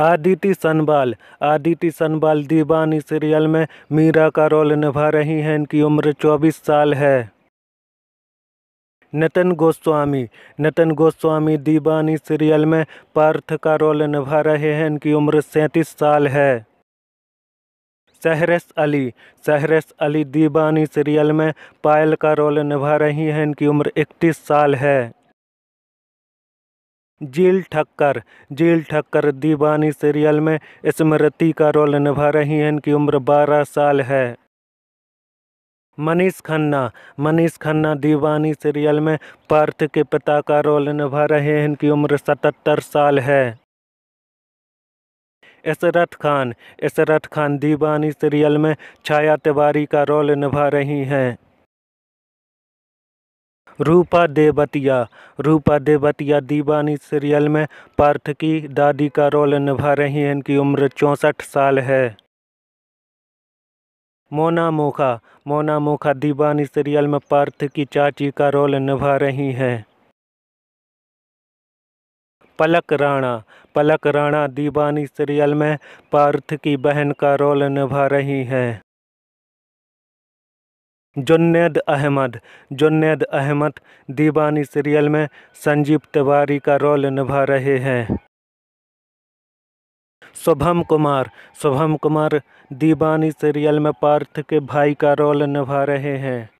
Aditi Sanbal Aditi Sanbal Deewani serial में मीरा का role निभा रही हैं इनकी उम्र 24 साल है नितिन गोस्वामी नितिन गोस्वामी दीवानी सीरियल में पार्थ का रोल निभा रहे हैं इनकी उम्र सैंतीस साल है सहरस अली सहरस अली दीवानी सीरियल में पायल का रोल निभा रही हैं इनकी उम्र इकतीस साल है जेल ठक्कर जेल ठक्कर दीवानी सीरियल में स्मृति का रोल निभा रही हैं इनकी उम्र 12 साल है मनीष खन्ना मनीष खन्ना दीवानी सीरियल में पार्थ के पिता का रोल निभा रहे हैं इनकी उम्र 77 साल है इसरत खान इसरत खान दीवानी सीरियल में छाया तिवारी का रोल निभा रही हैं रूपा देवतिया रूपा देवतिया दीवानी सीरियल में पार्थ की दादी का रोल निभा रही हैं इनकी उम्र चौंसठ साल है मोना मोखा मोना मोखा दीवानी सीरियल में पार्थ की चाची का रोल निभा रही हैं पलक राणा पलक राणा दीवानी सीरियल में पार्थ की बहन का रोल निभा रही हैं जुन्नैद अहमद जुन्नैद अहमद दीवानी सीरियल में संजीव तिवारी का रोल निभा रहे हैं शुभम कुमार शुभम कुमार दीवानी सीरियल में पार्थ के भाई का रोल निभा रहे हैं